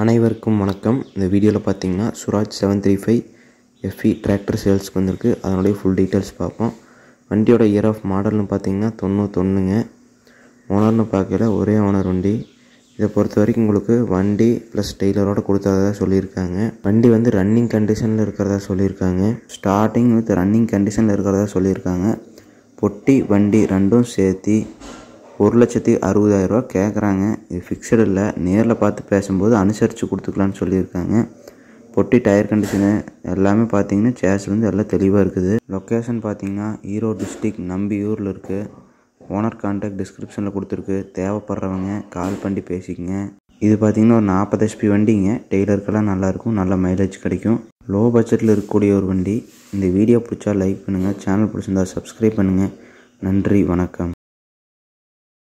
அனைவருக்கும் வணக்கம் இந்த வீடியோவில் பார்த்தீங்கன்னா Swaraj seven three five FE tractor சேல்ஸ்க்கு வந்திருக்கு அதனுடைய ஃபுல் டீட்டெயில்ஸ் பார்ப்போம் வண்டியோட இயர் ஆஃப் மாடல்னு பார்த்தீங்கன்னா தொண்ணூத்தொன்றுங்க ஓனர்னு பார்க்கல ஒரே ஓனர் வண்டி இதை பொறுத்த வரைக்கும் உங்களுக்கு வண்டி ப்ளஸ் டெய்லரோட கொடுத்ததாக சொல்லியிருக்காங்க வண்டி வந்து ரன்னிங் கண்டிஷனில் இருக்கிறதா சொல்லியிருக்காங்க ஸ்டார்டிங் வித் ரன்னிங் கண்டிஷனில் இருக்கிறதா சொல்லியிருக்காங்க பொட்டி வண்டி ரெண்டும் சேர்த்து ஒரு லட்சத்தி அறுபதாயிரரூவா கேட்குறாங்க இது ஃபிக்ஸடு இல்லை நேரில் பார்த்து பேசும்போது அனுசரித்து கொடுத்துக்கலான்னு சொல்லியிருக்காங்க பொட்டி டயர் கண்டிஷனு எல்லாமே பார்த்தீங்கன்னா சேர்ஸ் வந்து எல்லாம் தெளிவாக இருக்குது லொக்கேஷன் பார்த்தீங்கன்னா ஈரோடு டிஸ்ட்ரிக் நம்பியூரில் இருக்குது ஓனர் கான்டாக்ட் டிஸ்கிரிப்ஷனில் கொடுத்துருக்கு தேவைப்படுறவங்க கால் பண்ணி பேசிக்கங்க இது பார்த்திங்கன்னா ஒரு நாற்பது எஸ்பி வண்டிங்க டெய்லருக்கெல்லாம் நல்லாயிருக்கும் நல்ல மைலேஜ் கிடைக்கும் லோ பட்ஜெட்டில் இருக்கக்கூடிய ஒரு வண்டி இந்த வீடியோ பிடிச்சா லைக் பண்ணுங்கள் சேனல் பிடிச்சிருந்தா சப்ஸ்கிரைப் பண்ணுங்கள் நன்றி வணக்கம்